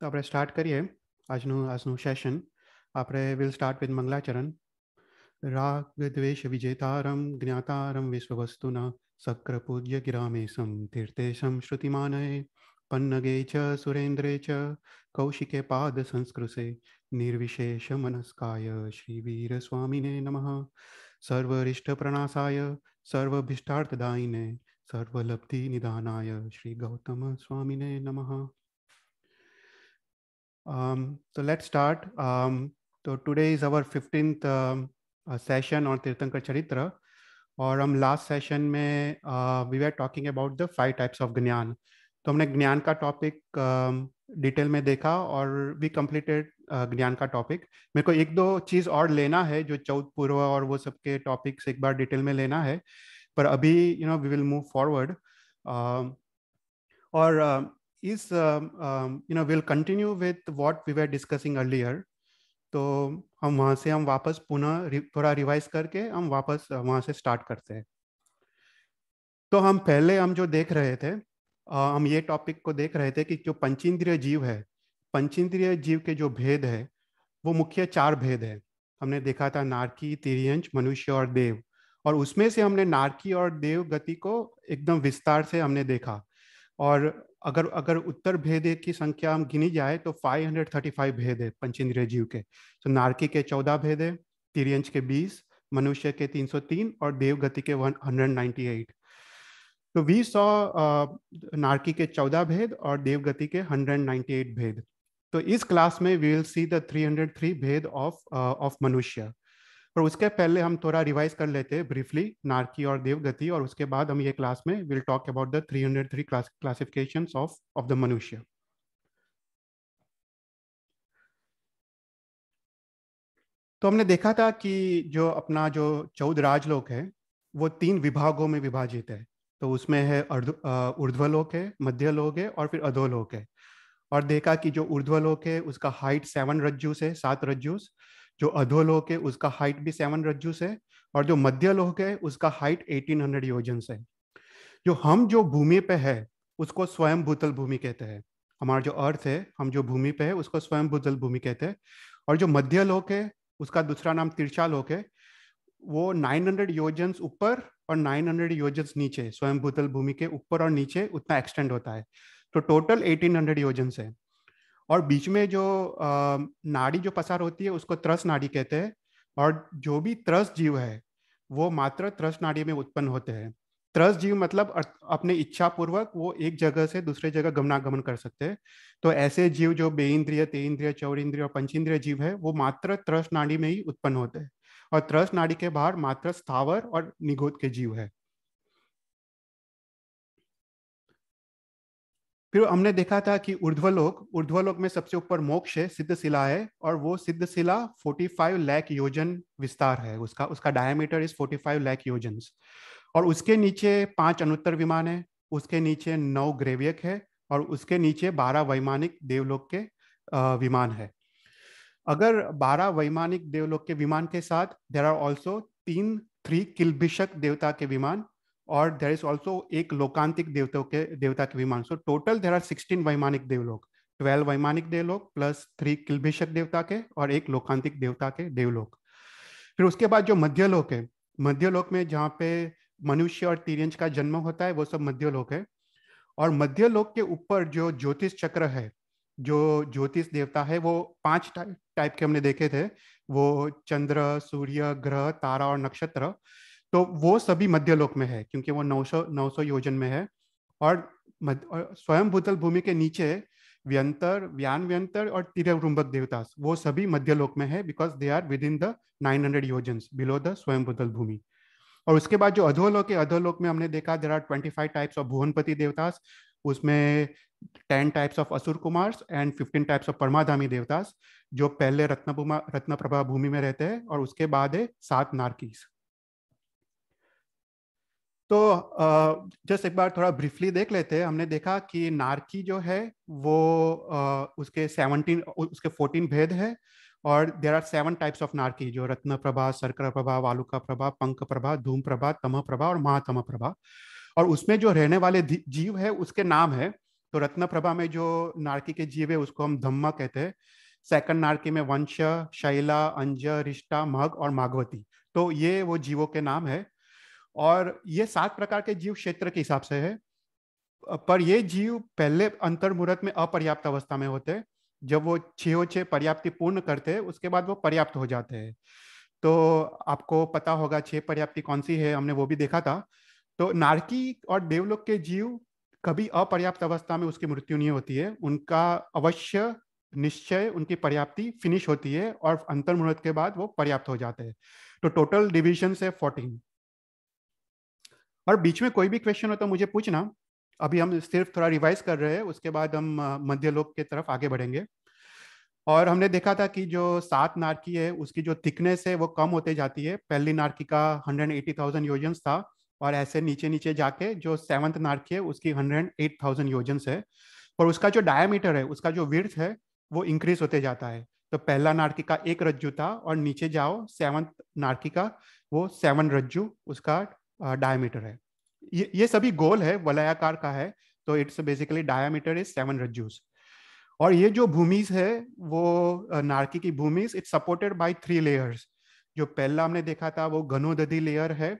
તો આપણે સ્ટાર્ટ કરીએ આજનું આજનું સેશન આપણે વિલ સ્ટાર્ટ વિથ મંગલાચરણ રાગ દ્વેષ વિજેતારમ જ્ઞાતારમ વિશ્વવસ્તુના સક્ર પૂજ્ય ગિરામેશમ તીર્થેશમ શ્રુતિમાનય પન્નગે ચ સુરેન્દ્રે ચ કૌશિકે પાદ સંસ્કૃશે નિર્વિશેષ મનસ્કાય શ્રી વીર સ્વામીને નમઃ સર્વરિષ્ઠ પ્રણાસાય સર્વભિષ્ટાર્થદાયિને સર્વલબ્ધિ નિદાનાય શ્રી ગૌતમ સ્વામીને નમઃ Um, so let's start. Um, so today is our 15th um, uh, session on Tirthankar Charitra. और हम लास्ट सेशन में we are talking about the five types of ज्ञान तो हमने ज्ञान का टॉपिक डिटेल um, में देखा और वी कंप्लीटेड uh, ज्ञान का टॉपिक मेरे को एक दो चीज़ और लेना है जो चौथ पूर्व और वो सब के टॉपिक्स एक बार डिटेल में लेना है पर अभी you know we will move forward और uh, is, um, um, you know, we'll continue with what we were discussing earlier. तो हम वहाँ से हम वापस पुनः थोड़ा रिवाइज करके हम वापस uh, वहाँ से स्टार्ट करते हैं तो हम पहले हम जो देख रहे थे uh, हम ये टॉपिक को देख रहे थे कि जो पंचेंद्रिय जीव है पंचेंद्रिय जीव के जो भेद है वो मुख्य चार भेद है हमने देखा था नारकी तिरियंज मनुष्य और देव और उसमें से हमने नारकी और देव गति को एकदम विस्तार से हमने देखा और अगर अगर उत्तर भेदे की संख्या हम गिनी जाए तो 535 भेद है पंचेंद्रिय जीव के तो नारकी के 14 भेद है तिरियंज के 20 मनुष्य के 303 और देवगति के 198 तो वी सौ नारकी के 14 भेद और देवगति के 198 भेद तो इस क्लास में वी विल सी द 303 भेद ऑफ ऑफ मनुष्य पर उसके पहले हम थोड़ा रिवाइज कर लेते हैं ब्रीफली नारकी और देवगति और उसके बाद हम ये क्लास में will talk about the 303 three classification of of the मनुष्य तो हमने देखा था कि जो अपना जो चौदह राजलोक है वो तीन विभागों में विभाजित है तो उसमें है ऊर्ध्वलोक है मध्यलोक है और फिर अधोलोक है और देखा कि जो ऊर्ध्वलोक है उसका हाइट सेवन रज्जूस है सात रज्जूस जो अधोलोक है उसका हाइट भी सेवन रज्जू से और जो मध्य लोक है उसका हाइट एटीन हंड्रेड योजन से जो हम जो भूमि पे है उसको स्वयं भूतल भूमि कहते हैं हमारा जो अर्थ है हम जो भूमि पे है उसको स्वयं भूतल भूमि कहते हैं और जो मध्य लोक है उसका दूसरा नाम तिरछा लोक है वो 900 हंड्रेड योजन्स ऊपर और 900 हंड्रेड योजन्स नीचे स्वयं भूतल भूमि के ऊपर और नीचे उतना एक्सटेंड होता है तो टोटल 1800 हंड्रेड योजन्स है और बीच में जो नाड़ी जो पसार होती है उसको त्रस नाड़ी कहते हैं और जो भी त्रस जीव है वो मात्र त्रस नाड़ी में उत्पन्न होते हैं त्रस जीव मतलब अपने इच्छा पूर्वक वो एक जगह से दूसरे जगह गमनागमन कर सकते हैं तो ऐसे जीव जो बे इंद्रिय इंद्रिय चौर इंद्रिय और पंचेंद्रिय जीव है वो मात्र त्रस नाड़ी में ही उत्पन्न होते हैं और त्रस नाड़ी के बाहर मात्र स्थावर और निगोद के जीव है फिर हमने देखा था कि ऊर्ध्वलोक ऊर्ध्वलोक में सबसे ऊपर मोक्ष है सिद्ध शिला है और वो सिद्ध शिला 45 लाख योजन विस्तार है उसका उसका डायमीटर इज 45 लाख योजन और उसके नीचे पांच अनुत्तर विमान है उसके नीचे नौ ग्रेवियक है और उसके नीचे बारह वैमानिक देवलोक के विमान है अगर बारह वैमानिक देवलोक के विमान के साथ देर आर ऑल्सो तीन थ्री किलभिषक देवता के विमान और देर इज ऑल्सो एक लोकांतिक देवता के देवता के मान so total there are sixteen वैमानिक देवलोक ट्वेल्व वैमानिक देवलोक प्लस थ्री किलभिषक देवता के और एक लोकांतिक देवता के देवलोक फिर उसके बाद जो मध्यलोक है मध्यलोक में जहाँ पे मनुष्य और तीरंज का जन्म होता है वो सब मध्यलोक है और मध्यलोक के ऊपर जो ज्योतिष चक्र है जो ज्योतिष देवता है वो पांच टाइप टाइप के हमने देखे थे वो चंद्र सूर्य ग्रह तारा और नक्षत्र तो वो सभी मध्य लोक में है क्योंकि वो 900 900 योजन में है और, और स्वयं भूतल भूमि के नीचे व्यंतर व्यान व्यंतर और तिरवरुम्बक देवतास वो सभी मध्य लोक में है because they are within the 900 योजन बिलो द स्वयं भूतल भूमि और उसके बाद जो अधोलोक है अधोलोक में हमने देखा there are twenty five types of भुवनपति देवतास उसमें टेन टाइप्स ऑफ असुर कुमार्स एंड फिफ्टीन टाइप्स ऑफ परमाधामी देवतास जो पहले रत्न रत्न प्रभा भूमि में रहते हैं और उसके बाद है सात नारकीस तो जस्ट एक बार थोड़ा ब्रीफली देख लेते हैं हमने देखा कि नारकी जो है वो उसके सेवनटीन उसके फोर्टीन भेद है और there are seven types of नारकी जो रत्न प्रभा सर्कर प्रभा वालुका प्रभा पंख प्रभा धूम प्रभा तम प्रभा और महातम प्रभा और उसमें जो रहने वाले जीव है उसके नाम है तो रत्न प्रभा में जो नारकी के जीव है उसको हम धम्मा कहते हैं सेकंड नारकी में वंश शैला अंज रिश्ता मग और मागवती तो ये वो जीवों के नाम है और ये सात प्रकार के जीव क्षेत्र के हिसाब से है पर ये जीव पहले अंतर मुहूर्त में अपर्याप्त अवस्था में होते जब वो छो छः पर्याप्ति पूर्ण करते हैं उसके बाद वो पर्याप्त हो जाते हैं तो आपको पता होगा छः पर्याप्ति कौन सी है हमने वो भी देखा था तो नारकी और देवलोक के जीव कभी अपर्याप्त अवस्था में उसकी मृत्यु नहीं होती है उनका अवश्य निश्चय उनकी पर्याप्ति फिनिश होती है और अंतर मुहूर्त के बाद वो पर्याप्त हो जाते हैं तो टोटल डिविजन है फोर्टीन और बीच में कोई भी क्वेश्चन हो तो मुझे पूछना अभी हम सिर्फ थोड़ा रिवाइज कर रहे हैं उसके बाद हम मध्य लोक के तरफ आगे बढ़ेंगे और हमने देखा था कि जो सात नारकी है उसकी जो थिकनेस है वो कम होते जाती है पहली नारकी का 180,000 योजन था और ऐसे नीचे नीचे जाके जो सेवंथ नारकी है उसकी 108,000 योजन है और उसका जो डायमीटर है उसका जो विर्थ है वो इंक्रीज होते जाता है तो पहला नारकी का एक रज्जु था और नीचे जाओ सेवंथ नारकी का वो सेवन रज्जु उसका डायमीटर है ये ये सभी गोल है वलयाकार का है तो it's basically diameter is seven रज्जूस और ये जो भूमिज है वो नारकी की भूमिज it's supported by three layers जो पहला हमने देखा था वो घनोदधी लेयर है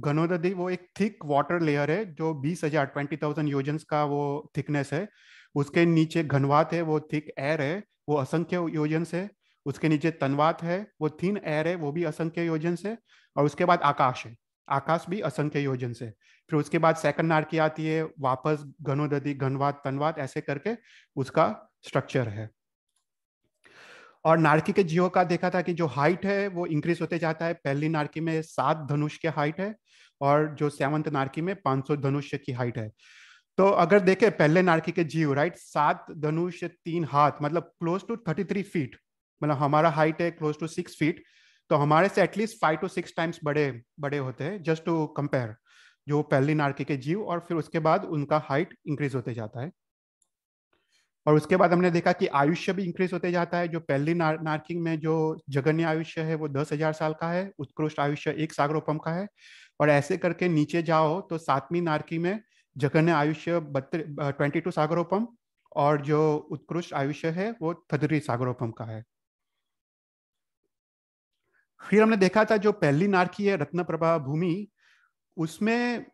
घनोदधी वो एक थिक वाटर लेयर है जो बीस हजार ट्वेंटी थाउजेंड योजन का वो थिकनेस है उसके नीचे घनवात है वो थिक एयर है वो असंख्य योजन है उसके नीचे तनवात है वो थीन एयर है वो भी असंख्य योजन है और उसके बाद आकाश है आकाश भी असंख्य योजन से फिर उसके बाद सेकंड नारकी आती है वापस घनोदधि घनवाद तनवाद ऐसे करके उसका स्ट्रक्चर है और नारकी के जीवों का देखा था कि जो हाइट है वो इंक्रीज होते जाता है पहली नारकी में सात धनुष के हाइट है और जो सेवंथ नारकी में पांच सौ धनुष की हाइट है तो अगर देखे पहले नारकी के जीव राइट सात धनुष तीन हाथ मतलब close to thirty three feet मतलब हमारा हाइट है क्लोज टू सिक्स फीट तो हमारे से at least five to six times बड़े बड़े होते हैं जस्ट टू कंपेयर जो पहली नारके के जीव और फिर उसके बाद उनका हाइट इंक्रीज होते जाता है और उसके बाद हमने देखा कि आयुष्य भी इंक्रीज होते जाता है जो पहली नार, नार्किंग में जो जगन्य आयुष्य है वो दस हजार साल का है उत्कृष्ट आयुष्य एक सागरोपम का है और ऐसे करके नीचे जाओ तो सातवीं नारकी में जगन्य आयुष्य ट्वेंटी टू सागरोपम और जो उत्कृष्ट आयुष्य है वो थदरी सागरोपम का है फिर हमने देखा था जो पहली नारकी है रत्न प्रभा भूमि उसमें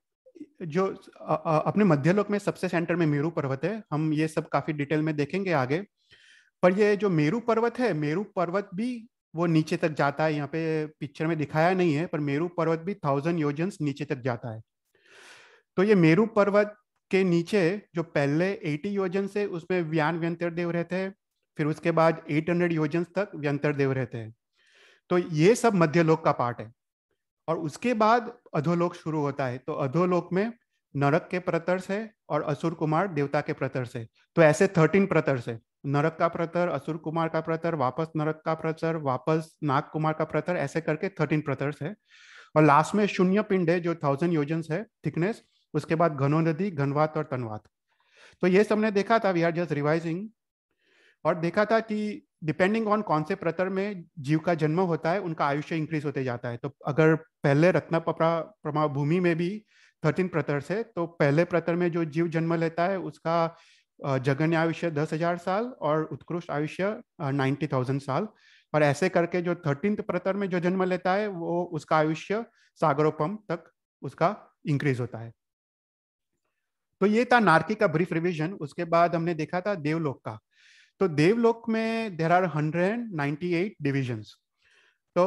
जो आ, आ, अपने मध्यलोक में सबसे सेंटर में मेरू पर्वत है हम ये सब काफी डिटेल में देखेंगे आगे पर ये जो मेरू पर्वत है मेरू पर्वत भी वो नीचे तक जाता है यहाँ पे पिक्चर में दिखाया नहीं है पर मेरू पर्वत भी थाउजेंड योजन नीचे तक जाता है तो ये मेरू पर्वत के नीचे जो पहले एटी योजन से उसमें व्यान व्यंतर देव रहते हैं फिर उसके बाद एट हंड्रेड योजन तक व्यंतर देव रहते हैं तो ये सब मध्यलोक का पार्ट है और उसके बाद अधोलोक शुरू होता है तो अधोलोक में नरक के प्रतर्स है और असुर कुमार देवता के प्रतर्स है तो ऐसे थर्टीन प्रतर्स है नरक का प्रतर असुर कुमार का प्रतर वापस नरक का प्रतर वापस नाग कुमार का प्रतर ऐसे करके थर्टीन प्रतर्स है और लास्ट में शून्य पिंड है जो थाउजेंड योजन है थिकनेस उसके बाद घनो नदी घनवात और तनवात तो ये सबने देखा था वी आर जस्ट रिवाइजिंग और देखा था कि डिपेंडिंग ऑन कौन से प्रतर में जीव का जन्म होता है उनका आयुष्य इंक्रीज होते जाता है तो अगर पहले रत्न प्रमा भूमि में भी थर्टीन प्रतर से तो पहले प्रतर में जो जीव जन्म लेता है उसका जगन आयुष्य दस हजार साल और उत्कृष्ट आयुष्य नाइन्टी थाउजेंड साल और ऐसे करके जो थर्टीन प्रतर में जो जन्म लेता है वो उसका आयुष्य सागरोपम तक उसका इंक्रीज होता है तो ये था नारकी का ब्रीफ रिविजन उसके बाद हमने देखा था देवलोक का तो देवलोक में there are hundred and ninety eight divisions तो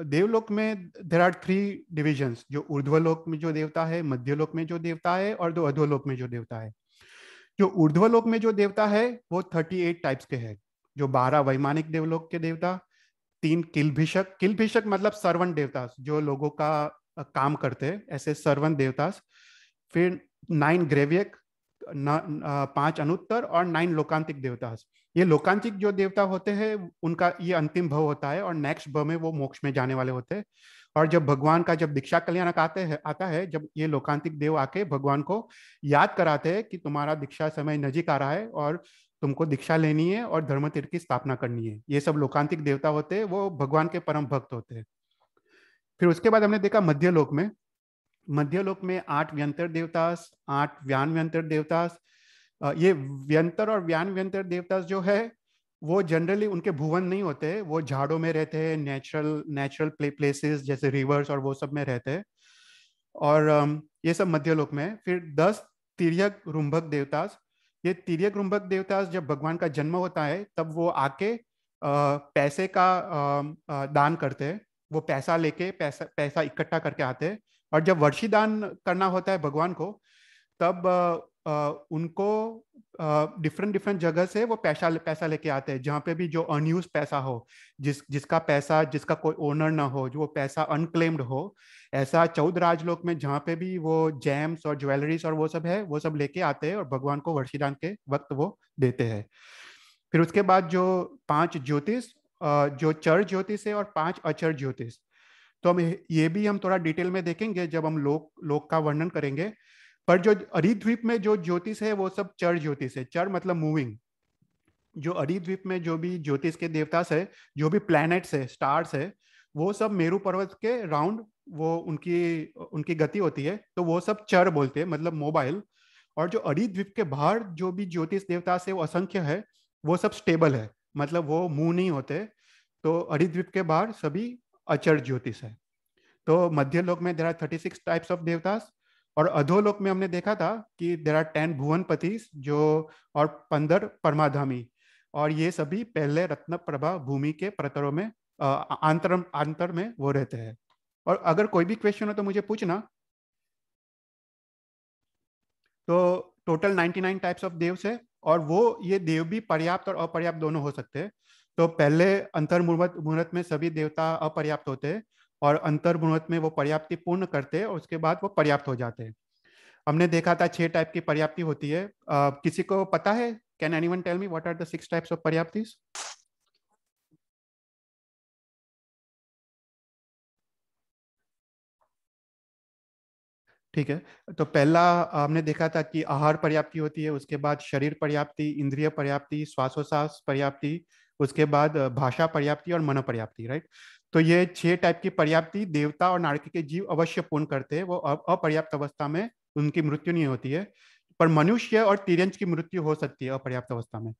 देवलोक में देर आर थ्री डिविजन्स जो ऊर्ध्वलोक में जो देवता है मध्यलोक में जो देवता है और दो अधोलोक में जो देवता है जो ऊर्ध्वलोक में जो देवता है वो थर्टी एट टाइप्स के हैं जो बारह वैमानिक देवलोक के देवता तीन किलभिषक किलभिषक मतलब सर्वन देवतास जो लोगों का काम करते हैं ऐसे सर्वन देवतास फिर नाइन ग्रेवियक पांच अनुत्तर और नाइन लोकांतिक देवतास ये लोकांतिक जो देवता होते हैं उनका ये अंतिम भव होता है और नेक्स्ट भव में वो मोक्ष में जाने वाले होते हैं और जब भगवान का जब दीक्षा कल्याणक आते हैं आता है जब ये लोकांतिक देव आके भगवान को याद कराते हैं कि तुम्हारा दीक्षा समय नजीक आ रहा है और तुमको दीक्षा लेनी है और धर्म तीर्थ की स्थापना करनी है ये सब लोकांतिक देवता होते हैं वो भगवान के परम भक्त होते हैं फिर उसके बाद हमने देखा मध्यलोक में मध्यलोक में आठ व्यंतर देवतास आठ व्यान व्यंतर देवतास ये व्यंतर और व्यान व्यंतर देवता जो है वो जनरली उनके भुवन नहीं होते वो झाड़ों में रहते हैं नेचुरल नेचुरल प्ले प्लेसेस जैसे रिवर्स और वो सब में रहते हैं और ये सब मध्यलोक में फिर दस तिरक रुम्भक देवतास ये तिरक रुम्भक देवतास जब भगवान का जन्म होता है तब वो आके पैसे का दान करते हैं वो पैसा लेके पैसा पैसा इकट्ठा करके आते हैं और जब वर्षी दान करना होता है भगवान को तब उनको डिफरेंट डिफरेंट जगह से वो पैसा पैसा लेके आते हैं जहाँ पे भी जो अनयूज पैसा हो जिस जिसका पैसा जिसका कोई ओनर ना हो जो वो पैसा अनक्लेम्ड हो ऐसा चौदह राजलोक में जहाँ पे भी वो जैम्स और ज्वेलरीज और वो सब है वो सब लेके आते हैं और भगवान को वर्षीदान के वक्त वो देते हैं फिर उसके बाद जो पांच ज्योतिष जो चर ज्योतिष है और पांच अचर ज्योतिष तो हम ये भी हम थोड़ा डिटेल में देखेंगे जब हम लोक लोक का वर्णन करेंगे पर जो अरिद्वीप में जो ज्योतिष है वो सब चर ज्योतिष है चर मतलब मूविंग जो अरिद्वीप में जो भी ज्योतिष के देवता है जो भी प्लैनेट्स है स्टार्स है वो सब मेरू पर्वत के राउंड वो उनकी उनकी गति होती है तो वो सब चर बोलते हैं मतलब मोबाइल और जो अरिद्वीप के बाहर जो भी ज्योतिष देवता से वो असंख्य है वो सब स्टेबल है मतलब वो मुंह नहीं होते तो अरिद्वीप के बाहर सभी अचर ज्योतिष है तो मध्य लोक में there are thirty six types of देवतास और अधोलोक में हमने देखा था कि देर आर टेन भुवनपति जो और पंदर परमाधामी और ये सभी पहले रत्न प्रभा भूमि के प्रतरों में आंतर आंतर में वो रहते हैं और अगर कोई भी क्वेश्चन हो तो मुझे पूछना तो टोटल 99 टाइप्स ऑफ देव है और वो ये देव भी पर्याप्त और अपर्याप्त दोनों हो सकते हैं तो पहले अंतर मुहूर्त में सभी देवता अपर्याप्त होते हैं और गुणवत्त में वो पर्याप्ति पूर्ण करते हैं और उसके बाद वो पर्याप्त हो जाते हैं हमने देखा था छह टाइप की पर्याप्ति होती है uh, किसी को पता है can anyone tell me what are the types of पर्याप्ति ठीक है तो पहला हमने देखा था कि आहार पर्याप्ति होती है उसके बाद शरीर पर्याप्ति इंद्रिय पर्याप्ति श्वासोश्वास पर्याप्ति उसके बाद भाषा पर्याप्ति और मन पर्याप्ति राइट तो ये छह टाइप की पर्याप्ति देवता और नारकी के जीव अवश्य पूर्ण करते हैं वो अपर्याप्त अवस्था में उनकी मृत्यु नहीं होती है पर मनुष्य और तिरंज की मृत्यु हो सकती है अपर्याप्त अवस्था में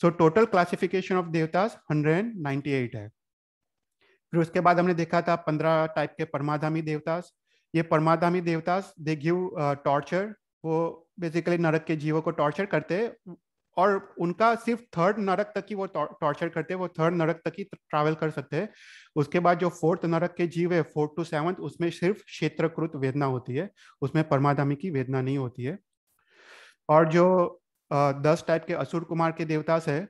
सो टोटल क्लासिफिकेशन ऑफ देवता हंड्रेड है फिर उसके बाद हमने देखा था पंद्रह टाइप के परमाधामी देवतास ये परमाधामी देवतास दे गिव टॉर्चर वो बेसिकली नरक के जीवों को टॉर्चर करते और उनका सिर्फ थर्ड नरक तक ही वो टॉर्चर करते हैं वो थर्ड नरक तक ही ट्रैवल कर सकते हैं उसके बाद जो फोर्थ नरक के जीव है फोर्थ टू सेवंथ उसमें सिर्फ क्षेत्रकृत वेदना होती है उसमें परमाधामी की वेदना नहीं होती है और जो आ, दस टाइप के असुर कुमार के देवतास है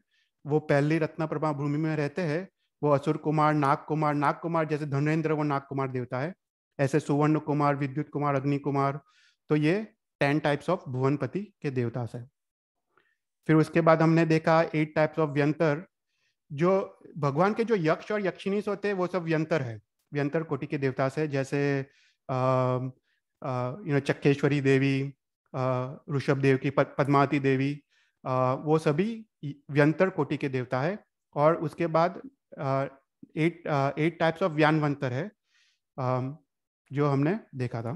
वो पहली रत्न प्रभा भूमि में रहते हैं वो असुर कुमार नाग कुमार नाग कुमार जैसे धनेन्द्र वो नाग कुमार देवता है ऐसे सुवर्ण कुमार विद्युत कुमार अग्नि कुमार तो ये टेन टाइप्स ऑफ भुवनपति के देवतास है फिर उसके बाद हमने देखा एट टाइप्स ऑफ व्यंतर जो भगवान के जो यक्ष और यक्षिणी होते हैं वो सब व्यंतर है व्यंतर कोटि के देवता से जैसे यू नो चक्केश्वरी देवी ऋषभ देव की पद्मावती देवी आ, वो सभी व्यंतर कोटि के देवता है और उसके बाद एट एट टाइप्स ऑफ व्यानवंतर है जो हमने देखा था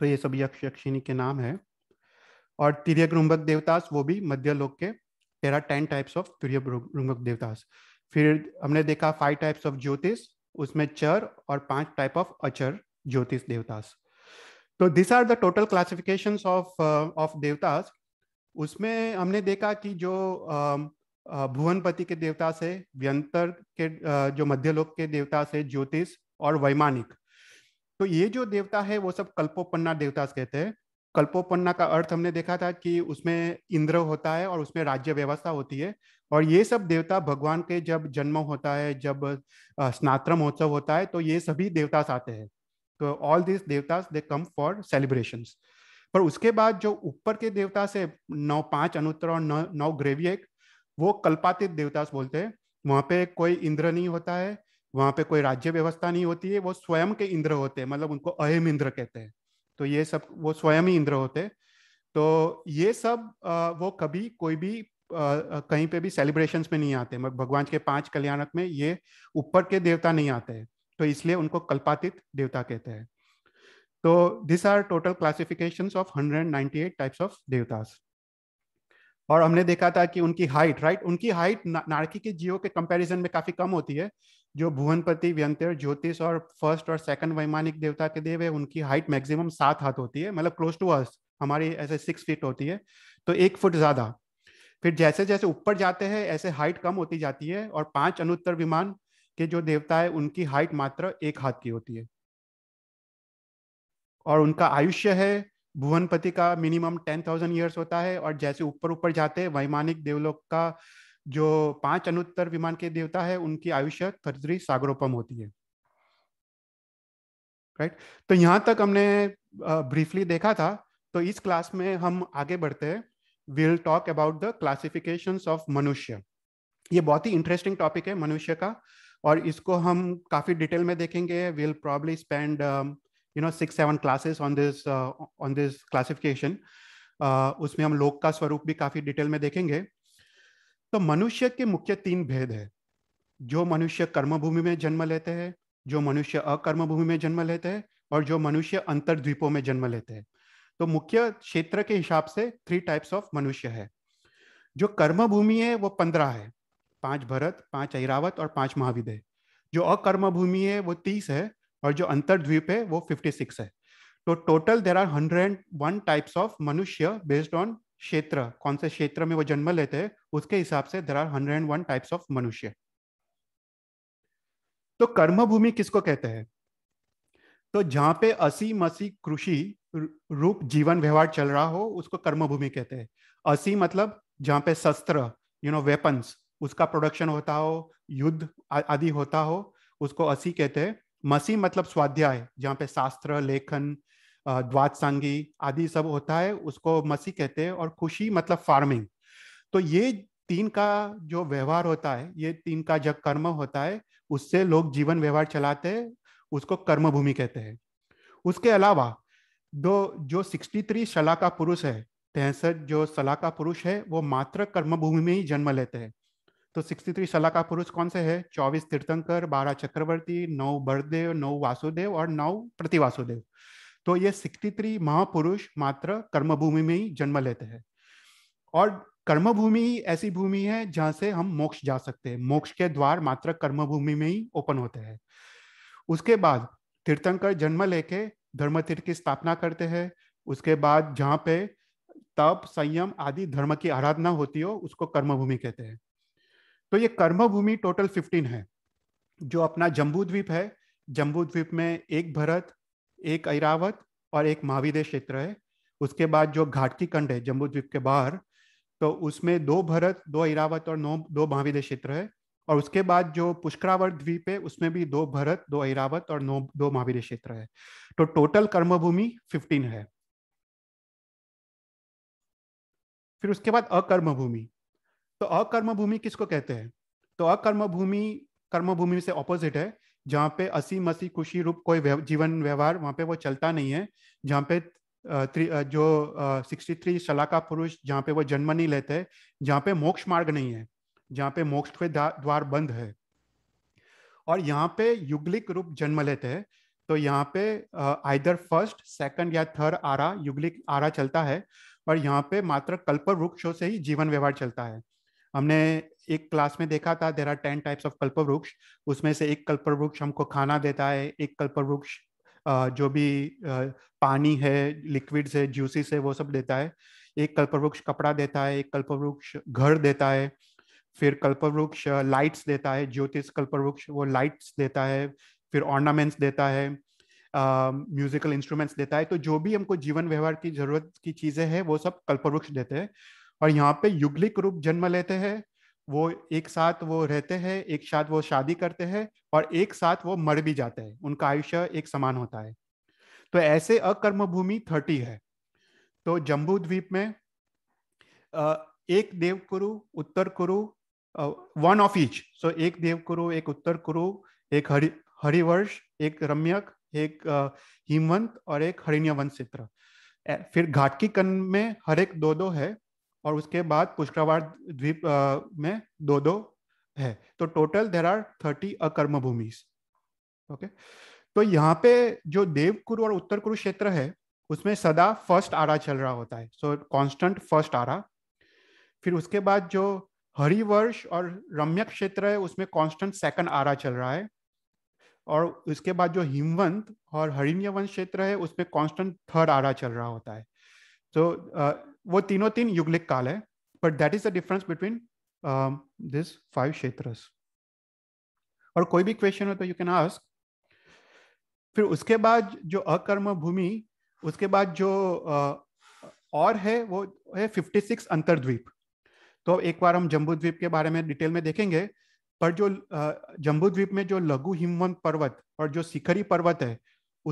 तो ये सभी यक्ष यक्षिणी के नाम है और तिरय रुम्बक देवतास वो भी मध्य लोक के तेरह टेन टाइप्स ऑफ तिरय रुम्बक देवतास फिर हमने देखा फाइव टाइप्स ऑफ ज्योतिष उसमें चर और पांच टाइप ऑफ अचर ज्योतिष देवतास तो this are the total classification of of देवतास उसमें हमने देखा कि जो um, uh, भुवनपति के देवता से व्यंतर के uh, जो मध्यलोक के देवता से ज्योतिष और वैमानिक तो ये जो देवता है वो सब कल्पोपन्ना देवता कहते हैं कल्पोपन्ना का अर्थ हमने देखा था कि उसमें इंद्र होता है और उसमें राज्य व्यवस्था होती है और ये सब देवता भगवान के जब जन्म होता है जब स्नात्र महोत्सव होता है तो ये सभी देवतास आते हैं तो ऑल दिस देवतास दे कम फॉर सेलिब्रेशन पर उसके बाद जो ऊपर के देवता से नौ पांच अनुत्तर और नौ नौ ग्रेवियक वो कल्पातीत देवतास बोलते हैं वहाँ पे कोई इंद्र नहीं होता है वहाँ पे कोई राज्य व्यवस्था नहीं होती है वो स्वयं के इंद्र होते हैं मतलब उनको अहम इंद्र कहते हैं तो ये सब वो स्वयं ही इंद्र होते तो ये सब वो कभी कोई भी कहीं पे भी सेलिब्रेशंस में नहीं आते भगवान के पांच कल्याणक में ये ऊपर के देवता नहीं आते हैं तो इसलिए उनको कल्पातित देवता कहते हैं तो this are total classification of eight types of देवतास और हमने देखा था कि उनकी हाइट राइट उनकी हाइट नारकी के जीवों के कंपैरिजन में काफी कम होती है जो भुवनपति व्यंतर ज्योतिष और फर्स्ट और सेकंड वैमानिक देवता के देव है उनकी हाइट मैक्सिमम सात हाथ होती है मतलब क्लोज टू अर्थ हमारी ऐसे सिक्स फीट होती है तो एक फुट ज्यादा फिर जैसे जैसे ऊपर जाते हैं ऐसे हाइट कम होती जाती है और पांच अनुत्तर विमान के जो देवता है उनकी हाइट मात्र एक हाथ की होती है और उनका आयुष्य है भुवनपति का मिनिमम टेन थाउजेंड ईयर्स होता है और जैसे ऊपर ऊपर जाते हैं वैमानिक देवलोक का जो पांच अनुत्तर विमान के देवता है उनकी आयुष्य थर्जरी सागरोपम होती है राइट right? तो यहाँ तक हमने ब्रीफली देखा था तो इस क्लास में हम आगे बढ़ते हैं will talk about the classification of मनुष्य ये बहुत ही इंटरेस्टिंग टॉपिक है मनुष्य का और इसको हम काफी डिटेल में देखेंगे will probably spend you know six seven classes on this on this classification उसमें हम लोक का स्वरूप भी काफी डिटेल में देखेंगे तो मनुष्य के मुख्य तीन भेद है जो मनुष्य कर्म भूमि में जन्म लेते हैं जो मनुष्य अकर्म भूमि में जन्म लेते हैं और जो मनुष्य द्वीपों में जन्म लेते हैं तो मुख्य क्षेत्र के हिसाब से थ्री टाइप्स ऑफ मनुष्य है जो कर्म भूमि है वो पंद्रह है पांच भरत पांच ऐरावत और पांच महाविदय जो अकर्म भूमि है वो तीस है और जो अंतर्द्वीप है वो फिफ्टी सिक्स है तो total there are hundred and one types of मनुष्य बेस्ड ऑन क्षेत्र कौन से क्षेत्र में वो जन्म लेते हैं उसके हिसाब से there are hundred and one types of मनुष्य तो कर्म भूमि किसको कहते हैं तो जहां पे असी मसी कृषि रूप जीवन व्यवहार चल रहा हो उसको कर्म भूमि कहते हैं असी मतलब जहां पे शस्त्र यू नो वेपन्स उसका प्रोडक्शन होता हो युद्ध आदि होता हो उसको असी कहते हैं मसी मतलब स्वाध्याय जहाँ पे शास्त्र लेखन द्वाद सांगी आदि सब होता है उसको मसी कहते हैं और खुशी मतलब फार्मिंग तो ये तीन का जो व्यवहार होता है ये तीन का जब कर्म होता है उससे लोग जीवन व्यवहार चलाते हैं उसको कर्म भूमि कहते हैं उसके अलावा दो जो थ्री शला का पुरुष है तिहसठ जो सला का पुरुष है वो मात्र कर्म भूमि में ही जन्म लेते हैं तो सिक्सटी थ्री शला का पुरुष कौन से है चौबीस तीर्थंकर बारह चक्रवर्ती नौ बरदेव नौ वासुदेव और नौ प्रतिवासुदेव तो ये 63 महापुरुष मात्र कर्मभूमि में ही जन्म लेते हैं और कर्मभूमि ही ऐसी भूमि है जहां से हम मोक्ष जा सकते हैं मोक्ष के द्वार मात्र कर्मभूमि में ही ओपन होते हैं उसके बाद तीर्थंकर जन्म लेके धर्म तीर्थ की स्थापना करते हैं उसके बाद जहाँ पे तप संयम आदि धर्म की आराधना होती हो उसको कर्मभूमि कहते हैं तो ये कर्मभूमि टोटल फिफ्टीन है जो अपना जम्बू द्वीप है जम्बू द्वीप में एक भरत एक ऐरावत और एक महाविदेश क्षेत्र है उसके बाद जो घाटकी खंड है जम्बू द्वीप के बाहर तो उसमें दो भरत दो ऐरावत और नौ दो महाविदेश क्षेत्र है और उसके बाद जो पुष्करावर द्वीप है उसमें भी दो भरत दो ऐरावत और नौ दो महावीर क्षेत्र है तो टोटल कर्मभूमि फिफ्टीन है फिर उसके बाद अकर्म भूमि तो अकर्म भूमि किसको कहते हैं तो अकर्म भूमि कर्म भूमि से ऑपोजिट है जहाँ पे असी मसी खुशी रूप कोई व्यव, जीवन व्यवहार वहाँ पे वो चलता नहीं है जहाँ पे जो सिक्सटी थ्री शलाका पुरुष जहाँ पे वो जन्म नहीं लेते जहाँ पे मोक्ष मार्ग नहीं है जहाँ पे मोक्ष के द्वार बंद है और यहाँ पे युगलिक रूप जन्म लेते हैं तो यहाँ पे आइदर फर्स्ट सेकंड या थर्ड आरा युगलिक आरा चलता है और यहाँ पे मात्र कल्प वृक्षों से ही जीवन व्यवहार चलता है हमने एक क्लास में देखा था there are ten types of कल्प वृक्ष उसमें से एक कल्प वृक्ष हमको खाना देता है एक कल्प वृक्ष जो भी पानी है लिक्विड्स है जूसिस है वो सब देता है एक कल्प वृक्ष कपड़ा देता है एक कल्प वृक्ष घर देता है फिर कल्प वृक्ष लाइट्स देता है ज्योतिष कल्प वृक्ष वो लाइट्स देता है फिर ऑर्नामेंट्स देता है म्यूजिकल uh, इंस्ट्रूमेंट्स देता है तो जो भी हमको जीवन व्यवहार की जरूरत की चीजें हैं वो सब कल्पवृक्ष देते हैं और यहाँ पे युगलिक रूप जन्म लेते हैं वो एक साथ वो रहते हैं एक साथ वो शादी करते हैं और एक साथ वो मर भी जाते हैं उनका आयुष्य एक समान होता है तो ऐसे अकर्म भूमि थर्टी है तो जम्बू द्वीप में एक देव कुरु उत्तर कुरु वन ऑफ ईच सो एक देवकुरु एक उत्तर कुरु एक हरि हरिवर्ष एक रम्यक एक हिमवंत और एक हरिण्यवंत चित्र फिर घाटकी कन में हर एक दो दो है और उसके बाद पुष्करवार द्वीप में दो दो है तो टोटल देर आर थर्टी अकर्म भूमि ओके तो यहाँ पे जो देवकुरु और उत्तर कुरु क्षेत्र है उसमें सदा फर्स्ट आरा चल रहा होता है सो कांस्टेंट फर्स्ट आरा फिर उसके बाद जो हरिवर्ष और रम्य क्षेत्र है उसमें कांस्टेंट सेकंड आरा चल रहा है और उसके बाद जो हिमवंत और हरिण्यवंश क्षेत्र है उसमें कांस्टेंट थर्ड आरा चल रहा होता है तो वो तीनों तीन युगलिक काल है but that is the difference between this five क्षेत्र और कोई भी क्वेश्चन हो तो यू कैन आस्क फिर उसके बाद जो अकर्म भूमि उसके बाद जो uh, और है वो है फिफ्टी सिक्स अंतरद्वीप तो एक बार हम जम्बू द्वीप के बारे में डिटेल में देखेंगे पर जो uh, जम्बू द्वीप में जो लघु हिमवंत पर्वत और जो शिखरी पर्वत है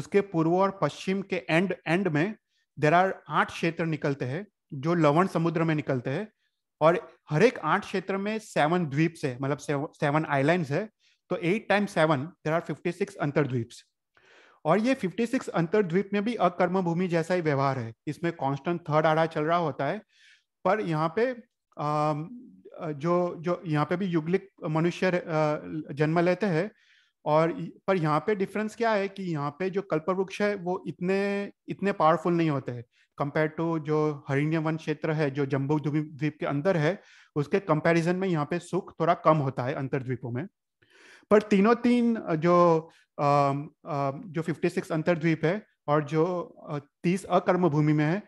उसके पूर्व और पश्चिम के एंड एंड में देर आर आठ क्षेत्र निकलते हैं जो लवण समुद्र में निकलते हैं और हर एक आठ क्षेत्र में सेवन द्वीप है मतलब सेवन आइलैंड्स है तो at time seven there are fifty six अंतरद्वीप और ये सिक्स अंतरद्वीप में भी अकर्म भूमि जैसा ही व्यवहार है इसमें कॉन्स्टेंट थर्ड आड़ा चल रहा होता है पर यहाँ पे जो जो यहाँ पे भी युगलिक मनुष्य जन्म लेते हैं और पर यहाँ पे डिफरेंस क्या है कि यहाँ पे जो कल्प वृक्ष है वो इतने इतने पावरफुल नहीं होते हैं कंपेयर टू जो हरिण्य वन क्षेत्र है जो जम्बू द्वीप के अंदर है उसके कंपैरिजन में यहाँ पे सुख थोड़ा कम होता है द्वीपों में पर तीनों तीन जो आ, आ, जो 56 द्वीप है और जो तीस अकर्म भूमि में है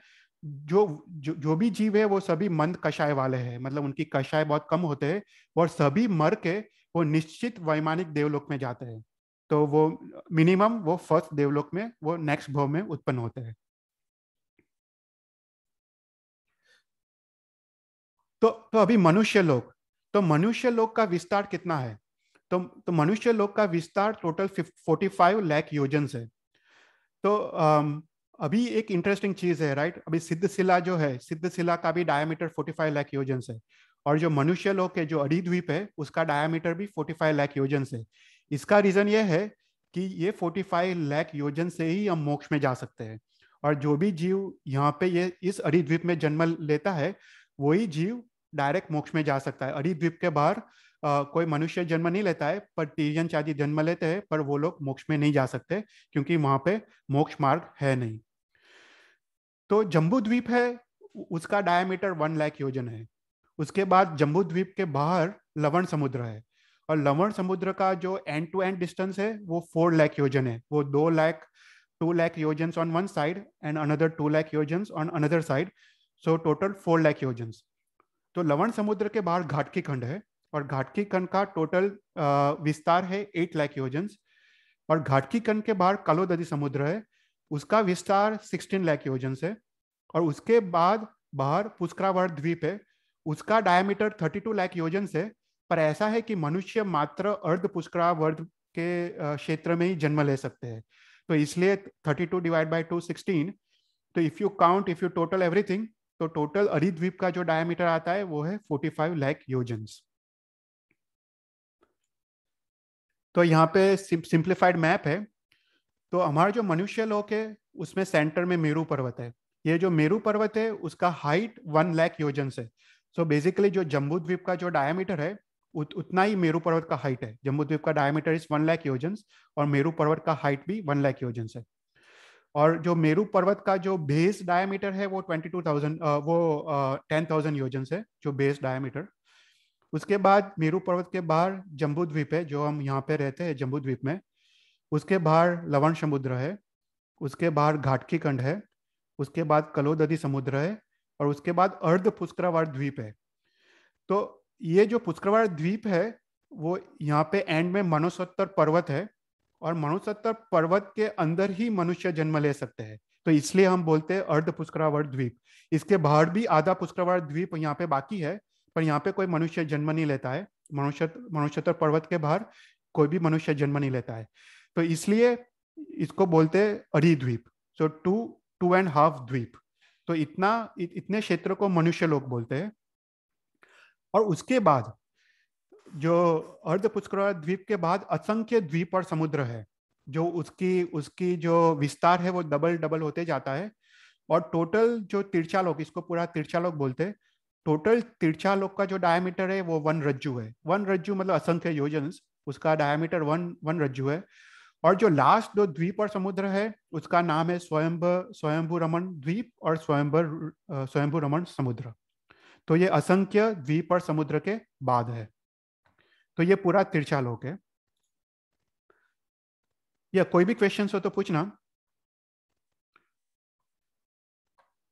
जो जो जो भी जीव है वो सभी मंद कषाय वाले हैं मतलब उनकी कषाय बहुत कम होते हैं और सभी मर के वो निश्चित वैमानिक देवलोक में जाते हैं तो वो मिनिमम वो फर्स्ट देवलोक में वो नेक्स्ट भव में उत्पन्न होते हैं तो तो अभी मनुष्य लोक तो मनुष्य लोक का विस्तार कितना है तो तो मनुष्य लोक का विस्तार टोटल फोर्टी फाइव लैख योजन है तो अभी एक इंटरेस्टिंग चीज है राइट अभी सिद्ध शिला जो है सिद्ध शिला का भी फोर्टी फाइव लैख योजन है और जो मनुष्य लोक है जो अड़ीद्वीप है उसका डायामीटर भी फोर्टी फाइव लैख योजन है इसका रीजन ये है कि ये फोर्टी फाइव लैख योजन से ही हम मोक्ष में जा सकते हैं और जो भी जीव यहाँ पे ये इस अड़ीद्वीप में जन्म लेता है वही जीव डायरेक्ट मोक्ष में जा सकता है अरिद्वीप के बाहर कोई मनुष्य जन्म नहीं लेता है पर तीर्जन चादी जन्म लेते हैं पर वो लोग मोक्ष में नहीं जा सकते क्योंकि वहां पे मोक्ष मार्ग है नहीं तो जम्बू द्वीप है उसका डायमीटर वन लाख योजन है उसके बाद जम्बू द्वीप के बाहर लवण समुद्र है और लवण समुद्र का जो एंड टू एंड डिस्टेंस है वो फोर लैख योजन है वो दो लैख टू लैख योजन on one side and another two lakh योजन on another side so total four lakh योजन तो लवण समुद्र के बाहर घाटकी खंड है और घाटकी खंड का टोटल विस्तार है एट लैक योजन और घाटकी खंड के बाहर कालो दधी समुद्र है उसका विस्तार सिक्सटीन लैक योजन है और उसके बाद बाहर पुष्करावर द्वीप है उसका डायमीटर थर्टी टू लैक योजन है पर ऐसा है कि मनुष्य मात्र अर्ध पुष्करावर्द के क्षेत्र में ही जन्म ले सकते हैं तो इसलिए thirty two divide by two sixteen तो if you count if you total everything तो टोटल अरिद्वीप का जो डायमीटर आता है वो है फाइव लैक योजन्स तो यहाँ पे सिंप्लीफाइड मैप है तो हमारा जो मनुष्य लोक है उसमें सेंटर में मेरू पर्वत है ये जो मेरू पर्वत है उसका हाइट वन लैख योजन है सो बेसिकली जो जम्बू द्वीप का जो डायमीटर है उत, उतना ही मेरू पर्वत का हाइट है जम्बू द्वीप का डायमीटर इज वन लाख योजन और मेरू पर्वत का हाइट भी वन लैख योजन है और जो मेरू पर्वत का जो बेस डायमीटर है वो ट्वेंटी टू थाउजेंड वो टेन थाउजेंड योजन है जो बेस डायमीटर उसके बाद मेरू पर्वत के बाहर जम्बू द्वीप है जो हम यहाँ पे रहते हैं जम्बू द्वीप में उसके बाहर लवण समुद्र है उसके बाहर घाटकी खंड है उसके बाद कलोदी समुद्र है और उसके बाद अर्ध पुष्करवार द्वीप है तो ये जो पुष्करवार द्वीप है वो यहाँ पे एंड में मनोसत्तर पर्वत है और मनुसत्तर पर्वत के अंदर ही मनुष्य जन्म ले सकते हैं तो इसलिए हम बोलते हैं अर्ध पुष्करावर द्वीप इसके बाहर भी आधा पुष्करावर द्वीप यहाँ पे बाकी है पर यहाँ पे कोई मनुष्य जन्म नहीं लेता है मनुष्य पर्वत के बाहर कोई भी मनुष्य जन्म नहीं लेता है तो इसलिए इसको बोलते हैं द्वीप so two two and half द्वीप तो इतना इतने क्षेत्र को मनुष्य लोग बोलते हैं और उसके बाद जो अर्ध पुष्कर द्वीप के बाद असंख्य द्वीप और समुद्र है जो उसकी उसकी जो विस्तार है वो डबल डबल होते जाता है और टोटल जो तिरछा लोक इसको पूरा तिरछा लोक बोलते हैं टोटल तिरछा लोक का जो डायमीटर है वो वन रज्जू है वन रज्जू मतलब असंख्य योजन उसका डायमीटर वन वन रज्जू है और जो लास्ट दो द्वीप और समुद्र है उसका नाम है स्वयंभ स्वयंभू रमन द्वीप और स्वयंभर स्वयंभू रमन समुद्र तो ये असंख्य द्वीप और समुद्र के बाद है तो ये पूरा तिरछा लोक है या कोई भी क्वेश्चन हो तो पूछना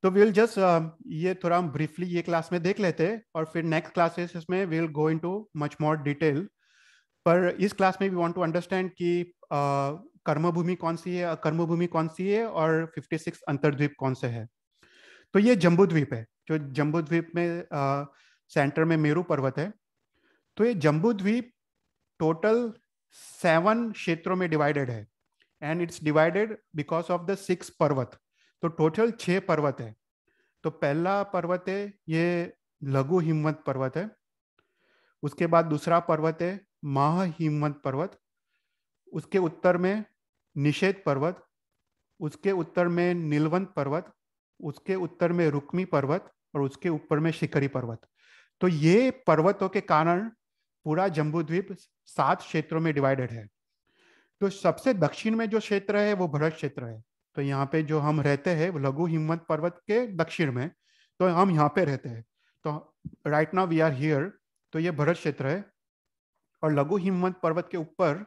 तो विल जस्ट uh, ये थोड़ा हम ब्रीफली ये क्लास में देख लेते और फिर नेक्स्ट क्लासेस इसमें will go into much more detail पर इस क्लास में वी वांट टू अंडरस्टैंड कि uh, कर्मभूमि कौन सी है कर्मभूमि कौन सी है और 56 अंतरद्वीप कौन से है तो ये जम्बूद्वीप है जो जम्बूद्वीप में सेंटर uh, में मेरू पर्वत है तो ये जम्बू द्वीप टोटल सेवन क्षेत्रों में डिवाइडेड है and it's divided because of the six पर्वत तो टोटल छः पर्वत है तो पहला पर्वत है ये लघु हिम्मत पर्वत है उसके बाद दूसरा पर्वत है माह हिम्मत पर्वत उसके उत्तर में निषेध पर्वत उसके उत्तर में नीलवंत पर्वत उसके उत्तर में रुक्मी पर्वत और उसके ऊपर में शिखरी पर्वत तो ये पर्वतों के कारण पूरा जम्बू द्वीप सात क्षेत्रों में डिवाइडेड है तो सबसे दक्षिण में जो क्षेत्र है वो भरत क्षेत्र है तो यहाँ पे जो हम रहते हैं वो लघु हिम्मत पर्वत के दक्षिण में तो हम यहाँ पे रहते हैं तो right now we are here तो ये भरत क्षेत्र है और लघु हिम्मत पर्वत के ऊपर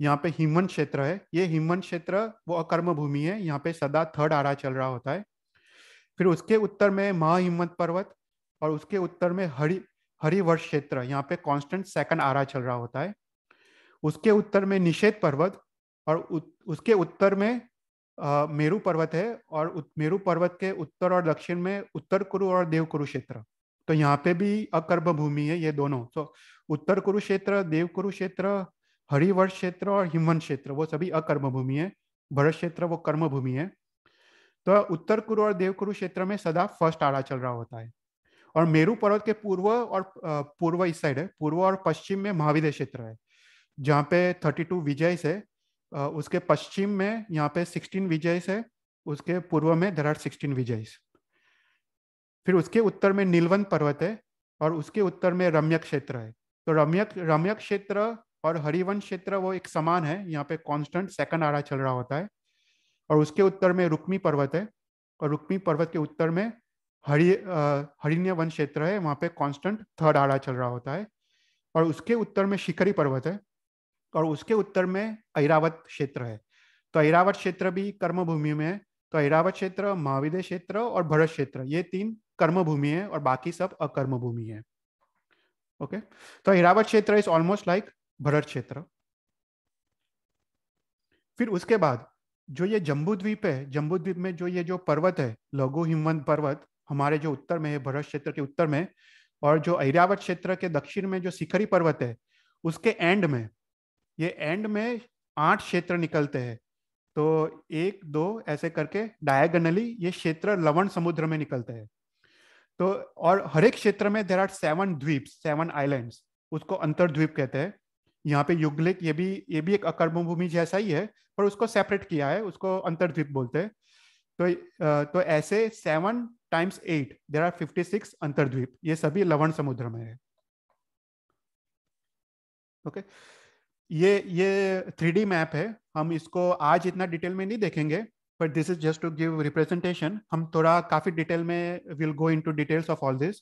यहाँ पे हिमन क्षेत्र है ये हिमन क्षेत्र वो अकर्म भूमि है यहाँ पे सदा थर्ड आरा चल रहा होता है फिर उसके उत्तर में महा हिम्मत पर्वत और उसके उत्तर में हरि हरिवर्ष क्षेत्र यहाँ पे कांस्टेंट सेकंड आरा चल रहा होता है उसके उत्तर में निषेध पर्वत और उ, उसके उत्तर में मेरु पर्वत है और मेरु पर्वत के उत्तर और दक्षिण में उत्तर कुरु और देव कुरु क्षेत्र तो यहाँ पे भी अकर्म भूमि है ये दोनों तो उत्तर कुरुक्षेत्र देव कुरुक्षेत्र हरिवर्ष क्षेत्र और हिमवन क्षेत्र वो सभी अकर्म भूमि है भरत क्षेत्र वो कर्म भूमि है तो उत्तर कुरु और देव कुरु क्षेत्र में सदा फर्स्ट आड़ा चल रहा होता है और मेरू पर्वत के पूर्व और पूर्व इस साइड है पूर्व और पश्चिम में महाविदय क्षेत्र है जहाँ पे थर्टी टू विजय है उसके पश्चिम में यहाँ पे सिक्सटीन विजय है उसके पूर्व में दर आर सिक्सटीन विजय फिर उसके उत्तर में नीलवन पर्वत है और उसके उत्तर में रम्य क्षेत्र है तो रम्यक रम्यक क्षेत्र और हरिवन क्षेत्र वो एक समान है यहाँ पे कांस्टेंट सेकंड आरा चल रहा होता है और उसके उत्तर में रुक्मी पर्वत है और रुक्मी पर्वत के उत्तर में हरि हरिण्य वन क्षेत्र है वहाँ पे कांस्टेंट थर्ड आड़ा चल रहा होता है और उसके उत्तर में शिखरी पर्वत है और उसके उत्तर में ऐरावत क्षेत्र है तो ऐरावत क्षेत्र भी कर्मभूमि में है तो ऐरावत क्षेत्र महाविदय क्षेत्र और भरत क्षेत्र ये तीन कर्म भूमि है और बाकी सब अकर्म भूमि है ओके तो ऐरावत क्षेत्र इज ऑलमोस्ट लाइक भरत क्षेत्र फिर उसके बाद जो ये जम्बू द्वीप है जम्बू द्वीप में जो ये जो पर्वत है लघु हिमवंत पर्वत हमारे जो उत्तर में है भरत क्षेत्र के उत्तर में और जो ऐरावत क्षेत्र के दक्षिण में जो शिखरी पर्वत है उसके एंड में ये एंड में आठ क्षेत्र निकलते हैं तो एक दो ऐसे करके डायगनली ये क्षेत्र लवण समुद्र में निकलते हैं तो और हर एक क्षेत्र में देर आर सेवन द्वीप सेवन आइलैंड्स उसको अंतर्द्वीप कहते हैं यहाँ पे युगलिक ये भी ये भी एक अकर्म भूमि जैसा ही है पर उसको सेपरेट किया है उसको अंतरद्वीप बोलते हैं तो तो ऐसे seven times eight there are fifty six अंतरद्वीप ये सभी लवण समुद्र में है ओके okay? ये ये थ्री मैप है हम इसको आज इतना डिटेल में नहीं देखेंगे but this is just to give representation हम थोड़ा काफी डिटेल में will go into details of all this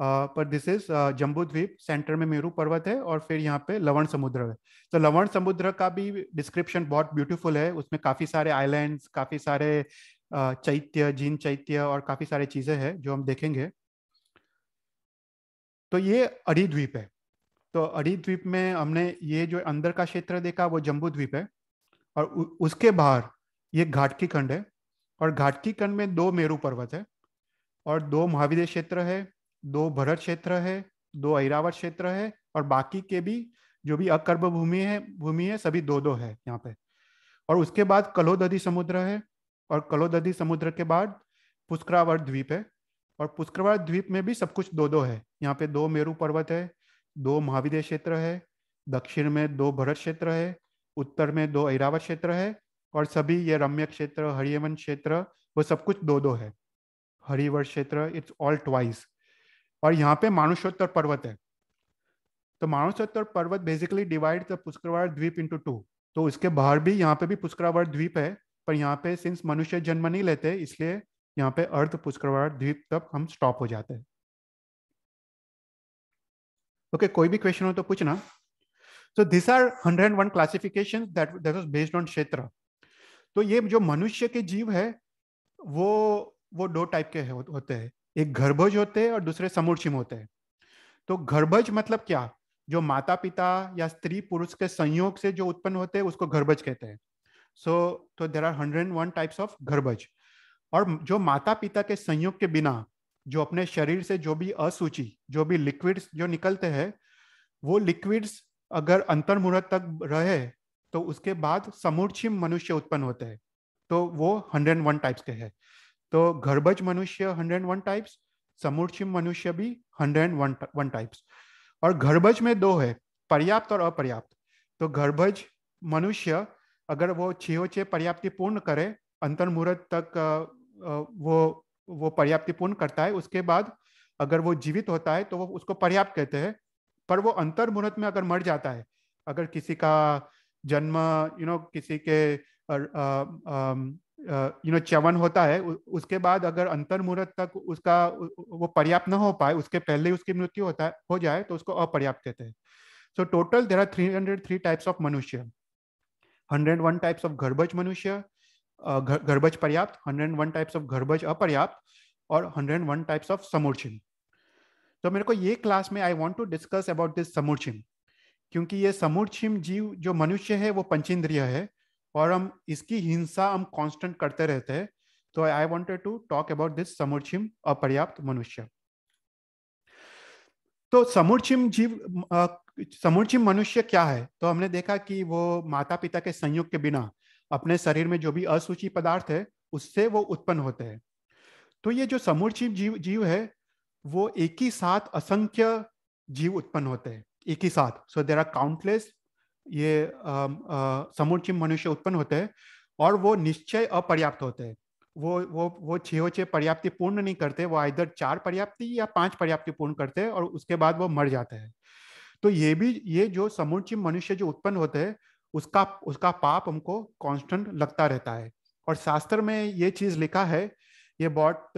पर दिस इज जम्बू द्वीप सेंटर में मेरू पर्वत है और फिर यहाँ पे लवण समुद्र है तो लवण समुद्र का भी डिस्क्रिप्शन बहुत ब्यूटीफुल है उसमें काफी सारे आइलैंड्स काफी सारे चैत्य जीन चैत्य और काफ़ी सारी चीज़ें हैं जो हम देखेंगे तो ये अड़ी द्वीप है तो अड़ी द्वीप में हमने ये जो अंदर का क्षेत्र देखा वो जम्बू द्वीप है और उसके बाहर ये घाटकी खंड है और घाटकी खंड में दो मेरू पर्वत है और दो महाविद्य क्षेत्र है दो भरत क्षेत्र है दो ऐरावत क्षेत्र है और बाकी के भी जो भी अकर्भ भूमि है भूमि है सभी दो दो है यहाँ पे और उसके बाद कलो दधी समुद्र है और कलोदधी समुद्र के बाद पुष्करावर द्वीप है और पुष्करावर द्वीप में भी सब कुछ दो दो है यहाँ पे दो मेरू पर्वत है दो महाविद्य क्षेत्र है दक्षिण में दो भरत क्षेत्र है उत्तर में दो ऐरावत क्षेत्र है और सभी ये रम्य क्षेत्र हरियवन क्षेत्र वो सब कुछ दो दो है हरिवर क्षेत्र इट्स ऑल ट्वाइस और यहाँ पे मानुषोत्तर पर्वत है तो मानुषोत्तर पर्वत बेसिकली डिवाइड द पुष्करावर द्वीप इंटू टू तो उसके बाहर भी यहाँ पे भी पुष्करावर द्वीप है पर यहाँ पे सिंस मनुष्य जन्म नहीं लेते इसलिए यहाँ पे अर्थ पुष्करवार द्वीप तब हम स्टॉप हो जाते हैं ओके okay, कोई भी क्वेश्चन हो तो पूछना तो this are hundred one classification that that was based on क्षेत्र तो ये जो मनुष्य के जीव है वो वो दो टाइप के हो, होते हैं एक गर्भज होते हैं और दूसरे समूर्म होते हैं तो गर्भज मतलब क्या जो माता पिता या स्त्री पुरुष के संयोग से जो उत्पन्न होते हैं उसको गर्भज कहते हैं सो तो there are hundred one types of गर्भज और जो माता पिता के संयोग के बिना जो अपने शरीर से जो भी असूची जो भी लिक्विड्स जो निकलते हैं वो लिक्विड्स अगर अंतर तक रहे तो उसके बाद समूर्छिम मनुष्य उत्पन्न होते हैं तो वो हंड्रेड वन टाइप्स के हैं तो गर्भज मनुष्य हंड्रेड वन टाइप्स समूर्छिम मनुष्य भी हंड्रेड वन टाइप्स और गर्भज में दो है पर्याप्त और अपर्याप्त तो गर्भज मनुष्य अगर वो छे पर्याप्ति पूर्ण करे अंतर मुहूर्त तक वो वो पर्याप्ति पूर्ण करता है उसके बाद अगर वो जीवित होता है तो वो उसको पर्याप्त कहते हैं पर वो अंतर मुहूर्त में अगर मर जाता है अगर किसी का जन्म यू नो किसी के यू नो चवन होता है उसके बाद अगर अंतर मुहूर्त तक उसका वो पर्याप्त ना हो पाए उसके पहले ही उसकी मृत्यु होता है हो जाए तो उसको अपर्याप्त कहते हैं so total there are three hundred three types of मनुष्य 101 types of garbage manushya, uh, पर्याप्त paryapt, वन टाइप्स ऑफ गर्भज अपर्याप्त और वन टाइप्स ऑफ samurchim. तो मेरे को ये क्लास में I want to discuss about this समूरछिम क्योंकि ये समूरछिम जीव जो मनुष्य है वो पंचेंद्रिय है और हम इसकी हिंसा हम कांस्टेंट करते रहते हैं तो I wanted to talk about this समूरछिम अपर्याप्त मनुष्य तो समूर्चिम जीव समूर्चिम मनुष्य क्या है तो हमने देखा कि वो माता पिता के संयोग के बिना अपने शरीर में जो भी असूची पदार्थ है उससे वो उत्पन्न होते हैं तो ये जो समूर्चिम जीव जीव है वो एक ही साथ असंख्य जीव उत्पन्न होते हैं एक ही साथ सो देर आर काउंटलेस ये समूर्चिम मनुष्य उत्पन्न होते हैं और वो निश्चय अपर्याप्त होते हैं वो वो वो छो छह पर्याप्ति पूर्ण नहीं करते वो आइधर चार पर्याप्ति या पांच पर्याप्ति पूर्ण करते हैं और उसके बाद वो मर जाते हैं तो ये भी ये जो समुचित मनुष्य जो उत्पन्न होते हैं उसका उसका पाप हमको कांस्टेंट लगता रहता है और शास्त्र में ये चीज़ लिखा है ये बहुत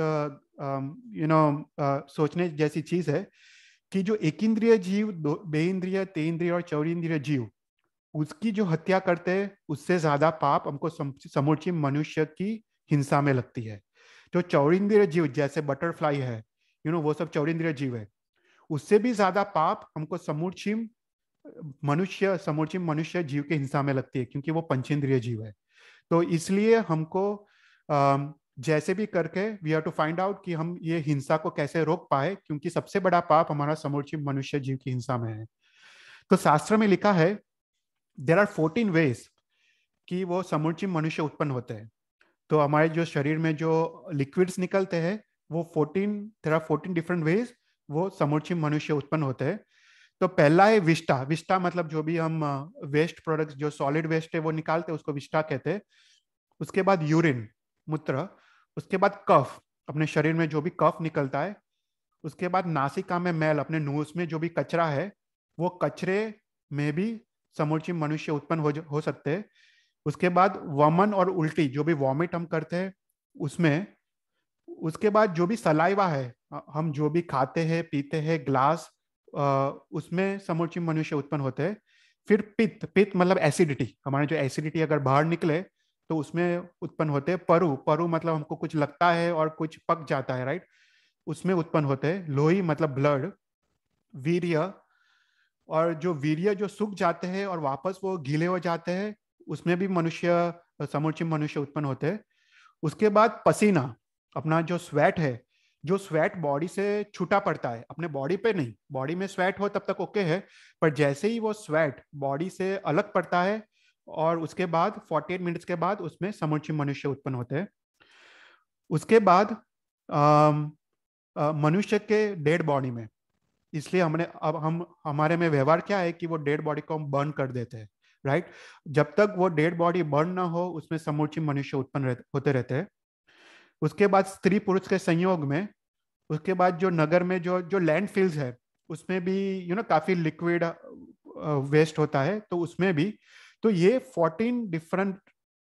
यू नो सोचने जैसी चीज़ है कि जो एक इंद्रिय जीव बे इंद्रिय तेन्द्रिय और इंद्रिय जीव उसकी जो हत्या करते हैं उससे ज़्यादा पाप हमको समुचित मनुष्य की हिंसा में लगती है जो तो चौरिंद्रिय जीव जैसे बटरफ्लाई है यू नो वो सब चौरिंद्रिय जीव है उससे भी ज्यादा पाप हमको समूचिम मनुष्य समूचिम मनुष्य जीव के हिंसा में लगती है क्योंकि वो पंचेंद्रिय जीव है तो इसलिए हमको जैसे भी करके we have to find out कि हम ये हिंसा को कैसे रोक पाए क्योंकि सबसे बड़ा पाप हमारा समूचिम मनुष्य जीव की हिंसा में है तो शास्त्र में लिखा है देर आर फोर्टीन वेज कि वो समूचिम मनुष्य उत्पन्न होते हैं तो हमारे जो शरीर में जो लिक्विड्स निकलते हैं वो फोर्टीन तेरा फोर्टीन डिफरेंट वेज वो समूची मनुष्य उत्पन्न होते हैं तो पहला है विष्टा विष्टा मतलब जो भी हम वेस्ट प्रोडक्ट्स जो सॉलिड वेस्ट है वो निकालते हैं उसको विष्टा कहते हैं उसके बाद यूरिन मूत्र उसके बाद कफ अपने शरीर में जो भी कफ निकलता है उसके बाद नासिका में मैल अपने नूस में जो भी कचरा है वो कचरे में भी समूची मनुष्य उत्पन्न हो हो सकते हैं उसके बाद वमन और उल्टी जो भी वॉमिट हम करते हैं उसमें उसके बाद जो भी सलाइवा है हम जो भी खाते हैं पीते हैं ग्लास उसमें समोची मनुष्य उत्पन्न होते हैं फिर पित्त पित्त मतलब एसिडिटी हमारे जो एसिडिटी अगर बाहर निकले तो उसमें उत्पन्न होते हैं परु परु मतलब हमको कुछ लगता है और कुछ पक जाता है राइट उसमें उत्पन्न होते हैं लोही मतलब ब्लड वीर्य और जो वीर्य जो सूख जाते हैं और वापस वो गीले हो जाते हैं उसमें भी मनुष्य समुचित मनुष्य उत्पन्न होते हैं उसके बाद पसीना अपना जो स्वेट है जो स्वेट बॉडी से छूटा पड़ता है अपने बॉडी पे नहीं बॉडी में स्वेट हो तब तक ओके है पर जैसे ही वो स्वेट बॉडी से अलग पड़ता है और उसके बाद 48 मिनट्स के बाद उसमें समुचित मनुष्य उत्पन्न होते हैं उसके बाद मनुष्य के डेड बॉडी में इसलिए हमने अब हम हमारे में व्यवहार क्या है कि वो डेड बॉडी को हम बर्न कर देते हैं राइट जब तक वो डेड बॉडी बर्न ना हो उसमें समूची मनुष्य उत्पन्न रह, होते रहते हैं उसके बाद स्त्री पुरुष के संयोग में उसके बाद जो नगर में जो जो लैंड फील्ड है उसमें भी यू you नो know, काफी लिक्विड वेस्ट uh, होता है तो उसमें भी तो ये फोर्टीन डिफरेंट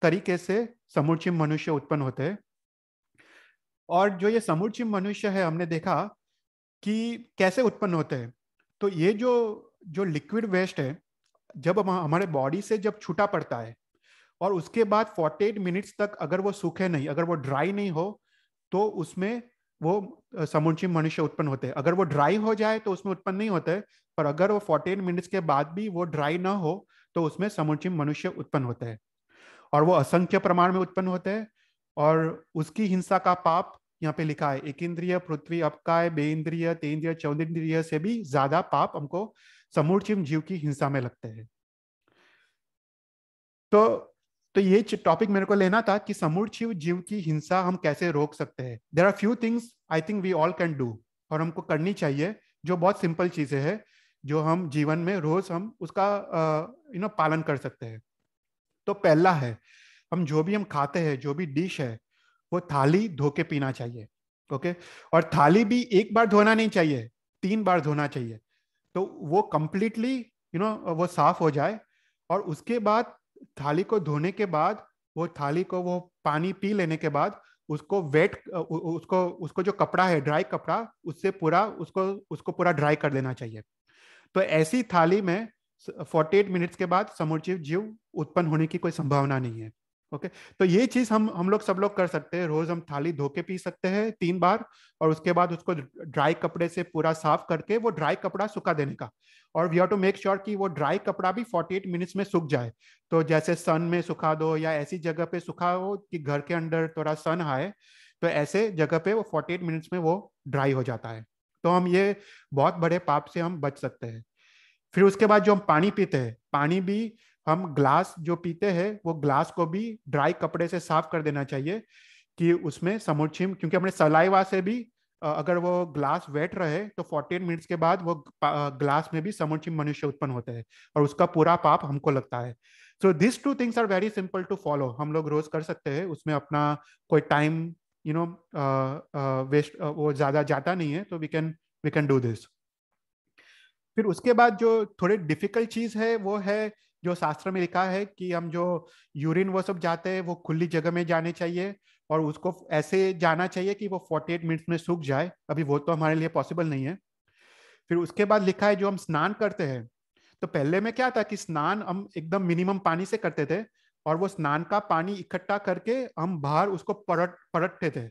तरीके से समूची मनुष्य उत्पन्न होते हैं और जो ये समूची मनुष्य है हमने देखा कि कैसे उत्पन्न होते हैं तो ये जो जो लिक्विड वेस्ट है जब हम हमारे बॉडी से जब छूटा पड़ता है और उसके बाद 48 मिनट्स तक अगर वो सूखे नहीं अगर वो ड्राई नहीं हो तो उसमें वो समुची मनुष्य उत्पन्न होते हैं अगर वो ड्राई हो जाए तो उसमें उत्पन्न नहीं होते पर अगर वो 48 मिनट्स के बाद भी वो ड्राई ना हो तो उसमें समुची मनुष्य उत्पन्न होते हैं और वो असंख्य प्रमाण में उत्पन्न होते हैं और उसकी हिंसा का पाप यहाँ पे लिखा है एक इंद्रिय पृथ्वी अपकाय बे इंद्रिय तेन्द्रिय चौद्रिय से भी ज्यादा पाप हमको समूर्चिम जीव की हिंसा में लगते हैं तो तो ये टॉपिक मेरे को लेना था कि समूर्चिव जीव की हिंसा हम कैसे रोक सकते हैं there are few things I think we all can do और हमको करनी चाहिए जो बहुत सिंपल चीजें हैं जो हम जीवन में रोज हम उसका यू नो पालन कर सकते हैं तो पहला है हम जो भी हम खाते हैं जो भी डिश है वो थाली धो के पीना चाहिए ओके और थाली भी एक बार धोना नहीं चाहिए तीन बार धोना चाहिए तो वो कम्प्लीटली यू नो वो साफ हो जाए और उसके बाद थाली को धोने के बाद वो थाली को वो पानी पी लेने के बाद उसको वेट उसको उसको जो कपड़ा है ड्राई कपड़ा उससे पूरा उसको उसको पूरा ड्राई कर देना चाहिए तो ऐसी थाली में 48 मिनट्स के बाद समुचित जीव उत्पन्न होने की कोई संभावना नहीं है ओके okay? तो ये चीज हम हम लोग सब लोग कर सकते हैं रोज हम थाली धो के पी सकते हैं तीन बार और उसके बाद उसको ड्राई कपड़े से पूरा साफ करके वो ड्राई कपड़ा सुखा देने का और we have to make sure कि वो ड्राई कपड़ा भी 48 मिनट्स में सूख जाए तो जैसे सन में सुखा दो या ऐसी जगह पे सुखा हो कि घर के अंदर थोड़ा सन आए तो ऐसे जगह पे वो फोर्टी मिनट्स में वो ड्राई हो जाता है तो हम ये बहुत बड़े पाप से हम बच सकते हैं फिर उसके बाद जो हम पानी पीते हैं पानी भी हम ग्लास जो पीते हैं वो ग्लास को भी ड्राई कपड़े से साफ कर देना चाहिए कि उसमें समुचिम क्योंकि अपने सलाइवा से भी अगर वो ग्लास वेट रहे तो 48 मिनट्स के बाद वो ग्लास में भी समुचिम मनुष्य उत्पन्न होते हैं और उसका पूरा पाप हमको लगता है so this two things are very simple to follow हम लोग रोज कर सकते हैं उसमें अपना कोई टाइम यू नो वेस्ट वो ज्यादा जाता नहीं है तो we can we can do this फिर उसके बाद जो थोड़ी डिफिकल्ट चीज है वो है जो शास्त्र में लिखा है कि हम जो यूरिन वो सब जाते हैं वो खुली जगह में जाने चाहिए और उसको ऐसे जाना चाहिए कि वो 48 मिनट्स में सूख जाए अभी वो तो हमारे लिए पॉसिबल नहीं है फिर उसके बाद लिखा है जो हम स्नान करते हैं तो पहले में क्या था कि स्नान हम एकदम मिनिमम पानी से करते थे और वो स्नान का पानी इकट्ठा करके हम बाहर उसको पलट पलटते थे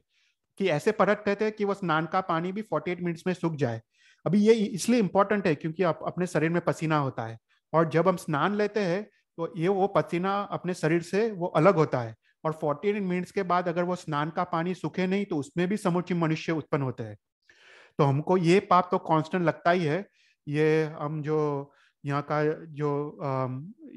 कि ऐसे पलटते थे कि वो स्नान का पानी भी 48 मिनट्स में सूख जाए अभी ये इसलिए इम्पोर्टेंट है क्योंकि आप अपने शरीर में पसीना होता है और जब हम स्नान लेते हैं तो ये वो पसीना अपने शरीर से वो अलग होता है और फोर्टीन मिनट्स के बाद अगर वो स्नान का पानी सूखे नहीं तो उसमें भी समुचित मनुष्य उत्पन्न होते हैं तो हमको ये पाप तो कांस्टेंट लगता ही है ये हम जो यहाँ का जो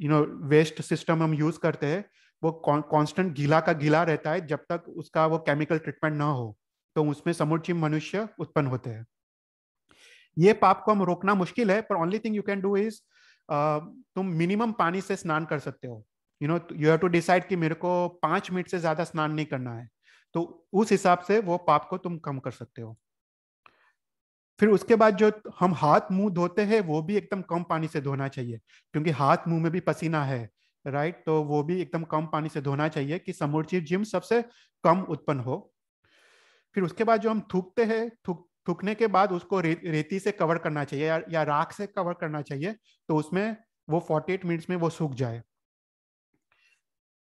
यू नो वेस्ट सिस्टम हम यूज करते हैं वो कांस्टेंट गीला का गीला रहता है जब तक उसका वो केमिकल ट्रीटमेंट ना हो तो उसमें समुचित मनुष्य उत्पन्न होते हैं ये पाप को हम रोकना मुश्किल है पर only thing you can do is तुम मिनिमम पानी से स्नान कर सकते हो you know you have to decide कि मेरे को पांच मिनट से ज्यादा स्नान नहीं करना है तो उस हिसाब से वो पाप को तुम कम कर सकते हो फिर उसके बाद जो हम हाथ मुंह धोते हैं वो भी एकदम कम पानी से धोना चाहिए क्योंकि हाथ मुंह में भी पसीना है राइट तो वो भी एकदम कम पानी से धोना चाहिए कि समूची जिम सबसे कम उत्पन्न हो फिर उसके बाद जो हम थूकते हैं थूक थूकने के बाद उसको रे, रेती से कवर करना चाहिए या, या राख से कवर करना चाहिए तो उसमें वो 48 मिनट्स में वो सूख जाए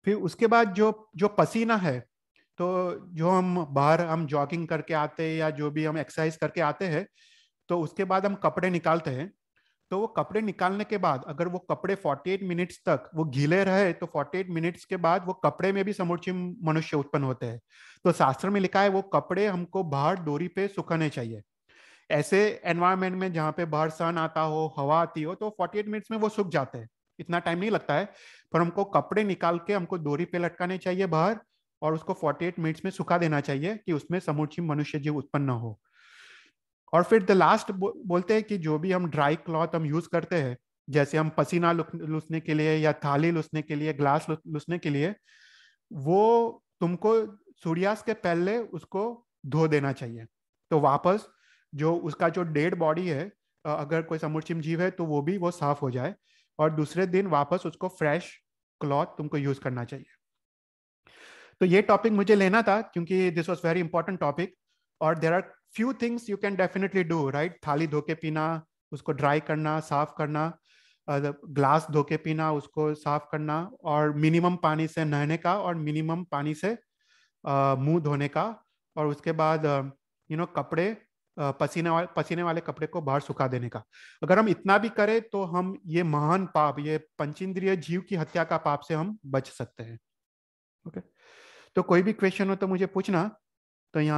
फिर उसके बाद जो जो पसीना है तो जो हम बाहर हम जॉगिंग करके आते हैं या जो भी हम एक्सरसाइज करके आते हैं तो उसके बाद हम कपड़े निकालते हैं तो वो कपड़े निकालने के बाद अगर वो कपड़े 48 मिनट्स तक वो गीले रहे तो 48 मिनट्स के बाद वो कपड़े में भी समूची मनुष्य उत्पन्न होते हैं तो शास्त्र में लिखा है वो कपड़े हमको बाहर डोरी पे सुखाने चाहिए ऐसे एनवायरमेंट में जहाँ पे बाहर सन आता हो हवा आती हो तो 48 मिनट्स में वो सूख जाते हैं इतना टाइम नहीं लगता है पर हमको कपड़े निकाल के हमको डोरी पे लटकाने चाहिए बाहर और उसको 48 मिनट्स में सुखा देना चाहिए कि उसमें समूची मनुष्य जीव उत्पन्न हो और फिर द लास्ट बो, बोलते हैं कि जो भी हम ड्राई क्लॉथ हम यूज करते हैं जैसे हम पसीना लुसने के लिए या थाली लुसने के लिए ग्लास लुसने के लिए वो तुमको सूर्यास्त के पहले उसको धो देना चाहिए तो वापस जो उसका जो डेड बॉडी है अगर कोई समुचिम जीव है तो वो भी वो साफ हो जाए और दूसरे दिन वापस उसको फ्रेश क्लॉथ तुमको यूज करना चाहिए तो ये टॉपिक मुझे लेना था क्योंकि this was very important topic और there are few things you can definitely do right थाली धो के पीना उसको ड्राई करना साफ करना ग्लास धो के पीना उसको साफ करना और मिनिमम पानी से नहने का और मिनिमम पानी से मुंह धोने का और उसके बाद यू नो कपड़े पसीने वाले पसीने वाले कपड़े को बाहर सुखा देने का अगर हम इतना भी करें तो हम ये महान पाप ये पंचेंद्रिय जीव की हत्या का पाप से हम बच सकते हैं ओके okay? तो कोई भी क्वेश्चन हो तो मुझे पूछना तो यहाँ